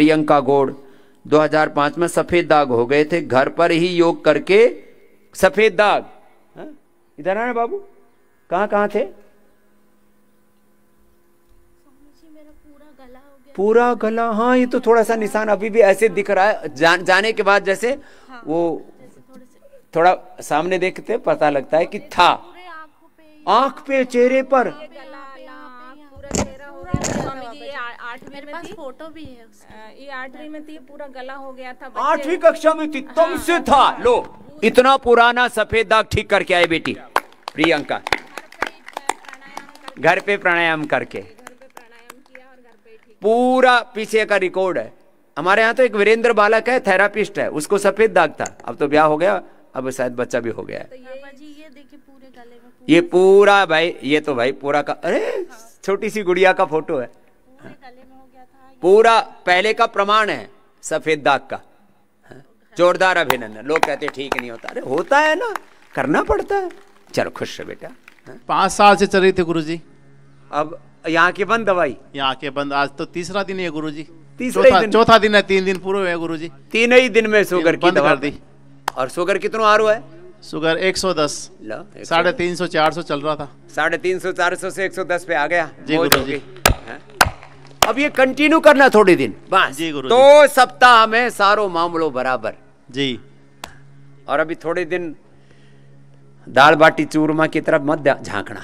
प्रियंका गोड़ 2005 में सफेद दाग हो गए थे घर पर ही योग करके सफेद दाग हा? इधर आना बाबू कहाँ कहाँ थे पूरा गला हाँ ये तो थोड़ा सा निशान अभी भी ऐसे दिख रहा है जा, जाने के बाद जैसे हाँ, वो जैसे थोड़ा सामने देखते पता लगता है कि था आंख पे चेहरे पर आठवीं में थी फोटो भी है ये आठवीं में थी पूरा गला हो गया था आठवीं कक्षा में थी तुमसे हाँ, था हाँ, हाँ। लो इतना पुराना सफेद दाग ठीक करके आई बेटी प्रियंका घर पे प्राणायाम करके पूरा पीछे का रिकॉर्ड है हमारे यहाँ तो एक वीरेंद्र बालक है थेरापिस्ट है उसको सफेद दाग था अब तो ब्याह हो गया अब शायद बच्चा भी हो गया है तो ये, ये, पूरे ये पूरा भाई ये तो भाई पूरा का अरे छोटी सी गुड़िया का फोटो है पूरा पहले का प्रमाण है सफेद दाग का जोरदार अभिनंदन लोग कहते ठीक नहीं होता अरे होता है ना करना पड़ता है चलो खुश रहो बेटा हाँ। पांच साल से चल रही थी गुरु जी अब यहाँ के बंद दवाई यहाँ के बंद आज तो तीसरा दिन है गुरु जी चौथा दिन है तीन दिन पूरे हुए गुरु जी तीन ही दिन में शुगर की कर दी और शुगर कितना आ रहा है शुगर 110 सौ दस साढ़े तीन सौ चार सौ चल रहा था साढ़े तीन सौ चार सौ से 110 पे आ गया जी गुरु जी अब ये कंटिन्यू करना थोड़े दिन बस जी गुरु दो तो सप्ताह में सारो मामलो बराबर जी और अभी थोड़े दिन दाल बाटी चूरमा की तरफ मत झांकना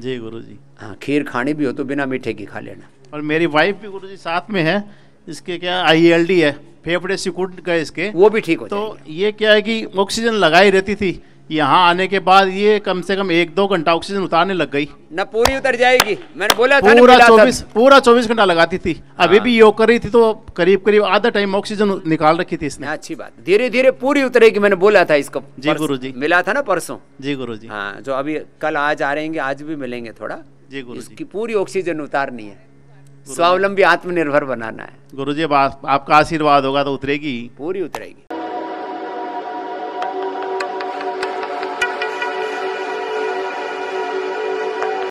जी गुरु जी हाँ खीर खानी भी हो तो बिना मीठे की खा लेना और मेरी वाइफ भी गुरु जी साथ में है इसके क्या आई e है फेफड़े सिकुड़ गए इसके वो भी ठीक हो तो ये क्या है कि ऑक्सीजन लगाई रहती थी यहाँ आने के बाद ये कम से कम एक दो घंटा ऑक्सीजन उतारने लग गई ना पूरी उतर जाएगी मैंने बोला था पूरा चौबीस पूरा चौबीस घंटा लगाती थी अभी हाँ। भी योग कर रही थी तो करीब करीब आधा टाइम ऑक्सीजन निकाल रखी थी इसने अच्छी बात धीरे धीरे पूरी उतरेगी मैंने बोला था इसको जी गुरु जी मिला था ना परसों जी गुरु जी हाँ जो अभी कल आज आ रहेंगे आज भी मिलेंगे थोड़ा जी गुरु की पूरी ऑक्सीजन उतारनी है स्वावलंबी आत्मनिर्भर बनाना है गुरु जी आपका आशीर्वाद होगा तो उतरेगी पूरी उतरेगी